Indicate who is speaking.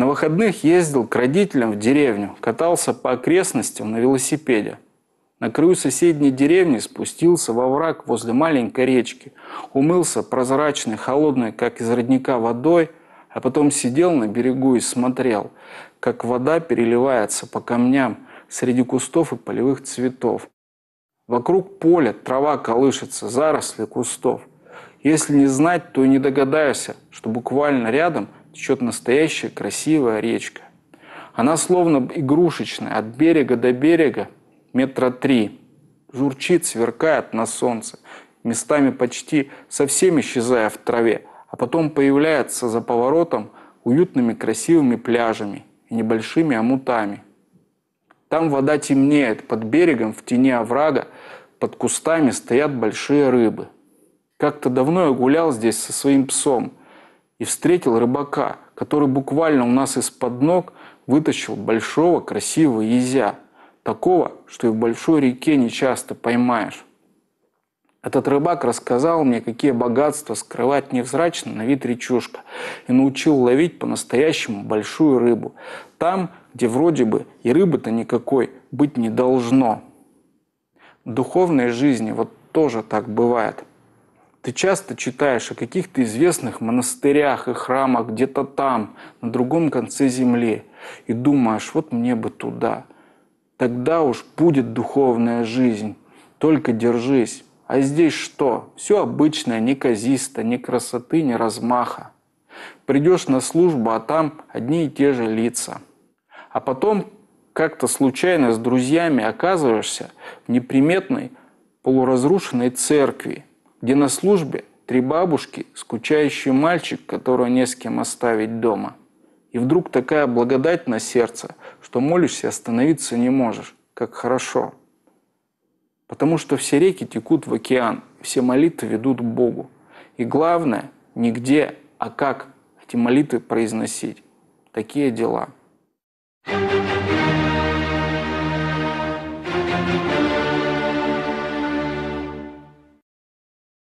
Speaker 1: На выходных ездил к родителям в деревню, катался по окрестностям на велосипеде. На краю соседней деревни спустился во враг возле маленькой речки, умылся прозрачной, холодной, как из родника, водой, а потом сидел на берегу и смотрел, как вода переливается по камням среди кустов и полевых цветов. Вокруг поля трава колышется, заросли кустов. Если не знать, то и не догадаешься, что буквально рядом – течет настоящая красивая речка. Она словно игрушечная, от берега до берега метра три. Журчит, сверкает на солнце, местами почти совсем исчезая в траве, а потом появляется за поворотом уютными красивыми пляжами и небольшими омутами. Там вода темнеет, под берегом в тени оврага под кустами стоят большие рыбы. Как-то давно я гулял здесь со своим псом – и встретил рыбака, который буквально у нас из-под ног вытащил большого красивого езя, такого, что и в большой реке не часто поймаешь. Этот рыбак рассказал мне, какие богатства скрывает невзрачно на вид речушка, и научил ловить по-настоящему большую рыбу. Там, где вроде бы и рыбы-то никакой быть не должно. В духовной жизни вот тоже так бывает – ты часто читаешь о каких-то известных монастырях и храмах где-то там, на другом конце земли, и думаешь, вот мне бы туда. Тогда уж будет духовная жизнь. Только держись. А здесь что? Все обычное, не казисто, ни красоты, ни размаха. Придешь на службу, а там одни и те же лица. А потом как-то случайно с друзьями оказываешься в неприметной полуразрушенной церкви – где на службе три бабушки, скучающий мальчик, которого не с кем оставить дома. И вдруг такая благодать на сердце, что молишься, остановиться не можешь. Как хорошо. Потому что все реки текут в океан, все молитвы ведут к Богу. И главное, не где, а как эти молитвы произносить. Такие дела. thank you